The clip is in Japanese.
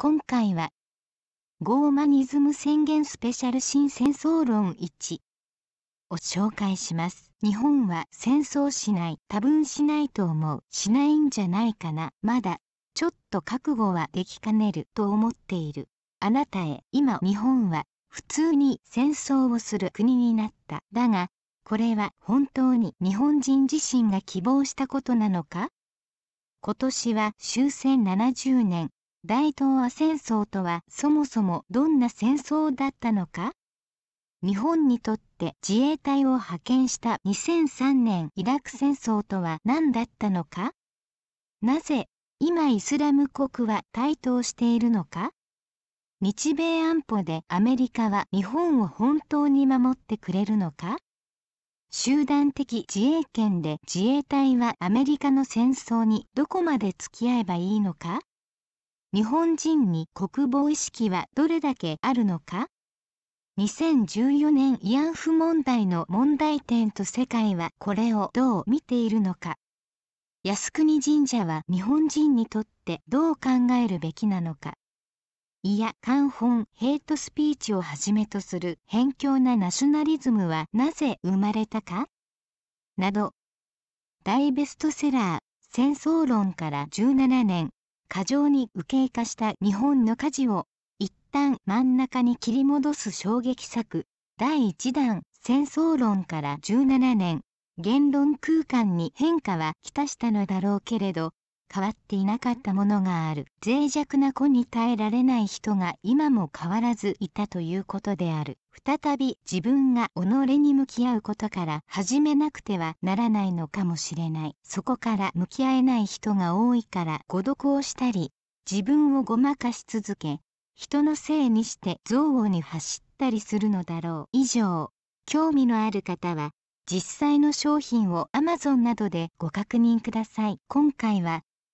今回は、ゴーマニズム宣言スペシャル新戦争論1を紹介します。日本は戦争しない、多分しないと思う、しないんじゃないかな、まだ、ちょっと覚悟はできかねると思っている。あなたへ、今日本は普通に戦争をする国になった。だが、これは本当に日本人自身が希望したことなのか今年は終戦70年大東亜戦争とはそもそもどんな戦争だったのか日本にとって自衛隊を派遣した2003年イラク戦争とは何だったのかなぜ今イスラム国は台頭しているのか日米安保でアメリカは日本を本当に守ってくれるのか集団的自衛権で自衛隊はアメリカの戦争にどこまで付き合えばいいのか日本人に国防意識はどれだけあるのか2014年慰安婦問題の問題点と世界はこれをどう見ているのか靖国神社は日本人にとってどう考えるべきなのかいや官本ヘイトスピーチをはじめとする偏境なナショナリズムはなぜ生まれたかなど大ベストセラー「戦争論」から17年過剰に右傾化した日本の火事を一旦真ん中に切り戻す衝撃作第1弾戦争論から17年言論空間に変化はきたしたのだろうけれど変わっていなかったものがある脆弱な子に耐えられない人が今も変わらずいたということである再び自分が己に向き合うことから始めなくてはならないのかもしれないそこから向き合えない人が多いから孤独をしたり自分をごまかし続け人のせいにして憎悪に走ったりするのだろう以上興味のある方は実際の商品を Amazon などでご確認ください今回は